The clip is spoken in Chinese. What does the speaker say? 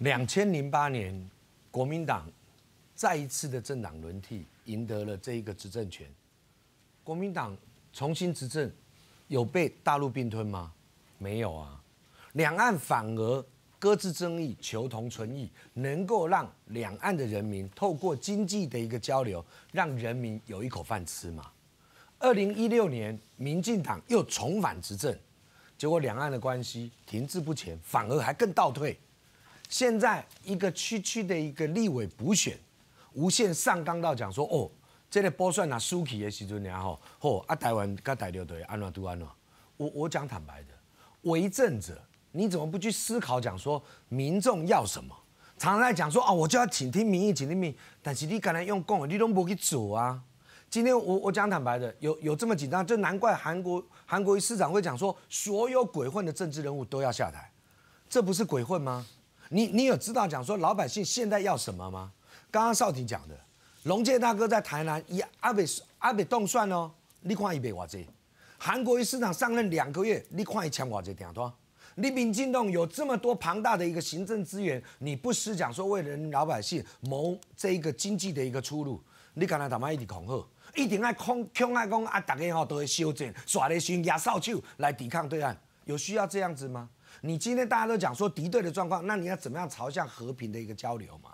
两千零八年，国民党再一次的政党轮替，赢得了这一个执政权。国民党重新执政，有被大陆并吞吗？没有啊，两岸反而搁置争议，求同存异，能够让两岸的人民透过经济的一个交流，让人民有一口饭吃嘛。二零一六年，民进党又重返执政，结果两岸的关系停滞不前，反而还更倒退。现在一个区区的一个立委补选，无限上纲到讲说，哦，这个波算呐输起的时阵，然后，吼，啊台湾跟台独队安娜都安娜，我我讲坦白的，为政者你怎么不去思考讲说民众要什么？常常在讲说啊，我就要倾听民意，倾听民意，但是你刚才用功，你都无去做啊。今天我我讲坦白的，有有这么紧张，就难怪韩国韩国市长会讲说，所有鬼混的政治人物都要下台，这不是鬼混吗？你你有知道讲说老百姓现在要什么吗？刚刚少廷讲的，龙介大哥在台南阿北阿北动算哦，你看一百瓦子。韩国瑜市场上任两个月，你看一千瓦这听多。你民进动有这么多庞大的一个行政资源，你不是讲说为人老百姓谋这一个经济的一个出路？你刚才他妈一直恐吓，一定爱恐恐爱讲啊，大家吼都会修正，耍的心，鸭扫帚来抵抗对岸，有需要这样子吗？你今天大家都讲说敌对的状况，那你要怎么样朝向和平的一个交流嘛？